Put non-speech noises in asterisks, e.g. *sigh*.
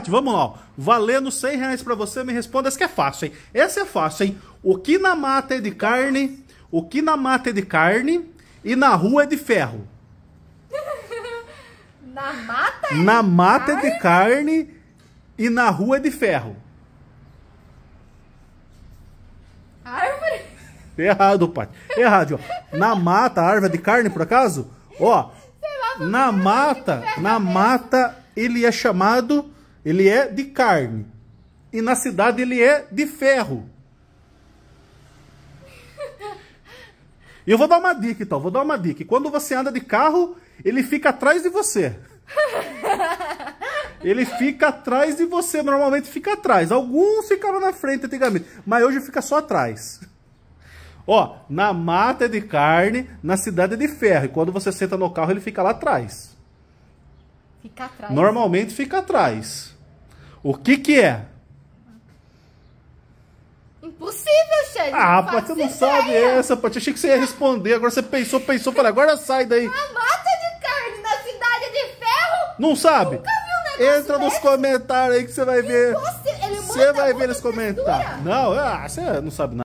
Chat, vamos lá. Valendo 100 reais pra você, me responda. Essa que é fácil, hein? Essa é fácil, hein? O que na mata é de carne, o que na mata é de carne e na rua é de ferro. *laughs* na mata é Na de mata carne? é de carne e na rua é de ferro. Árvore? Errado, Paty. Errado, ó. Na mata, árvore é de carne, por acaso? Ó, na é mata, na mata, ele é chamado ele é de carne. E na cidade ele é de ferro. E eu vou dar uma dica, então. Vou dar uma dica. Quando você anda de carro, ele fica atrás de você. Ele fica atrás de você. Normalmente fica atrás. Alguns ficavam na frente antigamente. Mas hoje fica só atrás. Ó, na mata é de carne, na cidade é de ferro. E quando você senta no carro, ele fica lá atrás. Fica atrás. Normalmente fica atrás. O que que é? Impossível, chefe. Ah, pô, você não sabe ideia. essa, pô. Achei que você ia responder. Agora você pensou, pensou. Falei, agora sai daí. Uma mata de carne na cidade de ferro? Não sabe? Nunca vi um negócio Entra desse. nos comentários aí que você vai ver. você vai ver nos comentários. Não, ah, você não sabe nada.